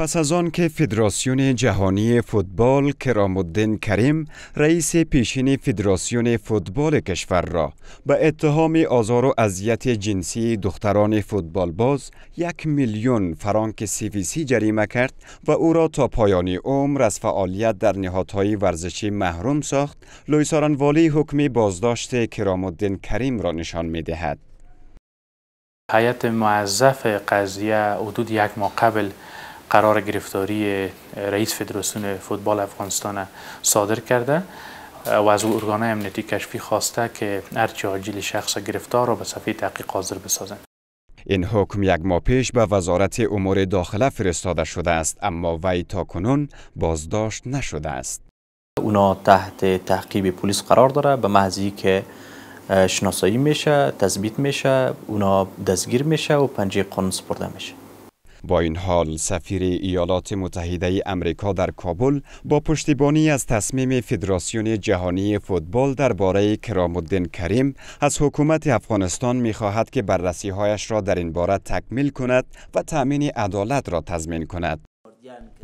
پس از آن که فدراسیون جهانی فوتبال کرام کریم رئیس پیشین فدراسیون فوتبال کشور را به اتهام آزار و اذیت جنسی دختران فوتبال باز یک میلیون فرانک سیویسی جریمه کرد و او را تا پایان عمر از فعالیت در نهادهای ورزشی محروم ساخت والی حکم بازداشت کرام کریم را نشان می دهد. حیات معذف قضیه حدود یک ماه قبل قرار گرفتاری رئیس فدراسیون فوتبال افغانستان صادر کرده و از او امنیتی کشفی خواسته که چه عاجل شخص گرفتار را به صفحه تحقیق حاضر بسازند این حکم یک ماه پیش به وزارت امور داخله فرستاده شده است اما وی تا کنون بازداشت نشده است اونا تحت تحقیب پلیس قرار داره به محضی که شناسایی میشه تثبیت میشه اونا دستگیر میشه و پنجه قانون سپرده میشه با این حال سفیر ایالات متحده ای امریکا در کابل با پشتیبانی از تصمیم فدراسیون جهانی فوتبال درباره کرام الدین کریم از حکومت افغانستان می خواهد که بررسی هایش را در این باره تکمیل کند و تامین عدالت را تضمین کند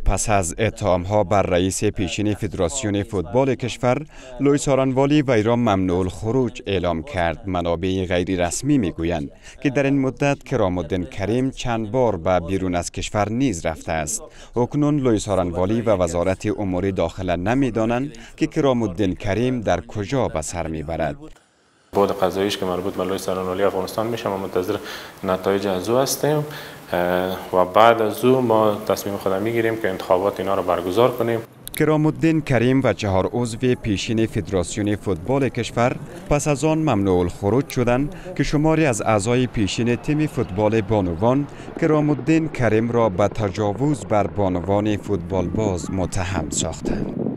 پس از اتهام ها بر رئیس پیشین فدراسیون فوتبال کشور لویس و ایران ممنوع خروج اعلام کرد منابع غیر رسمی میگویند که در این مدت کرام الدین کریم چند بار به بیرون از کشور نیز رفته است اکنون لوی آرانوالی و وزارت امور داخله نمیدانند که کرام الدین کریم در کجا به سر میبرد بود قضاییش که مربوط به لوی آرانوالی افغانستان میشم ما منتظر نتایج از او هستیم و بعد از او ما تصمیم خودم میگیریم که انتخابات اینا رو برگزار کنیم کرام الدین کریم و چهار عضو پیشین فدراسیون فوتبال کشور پس از آن ممنوع الخروج شدند که شماری از اعضای پیشین تیم فوتبال بانوان کرام الدین کریم را به تجاوز بر بانوان فوتبال باز متهم ساختند.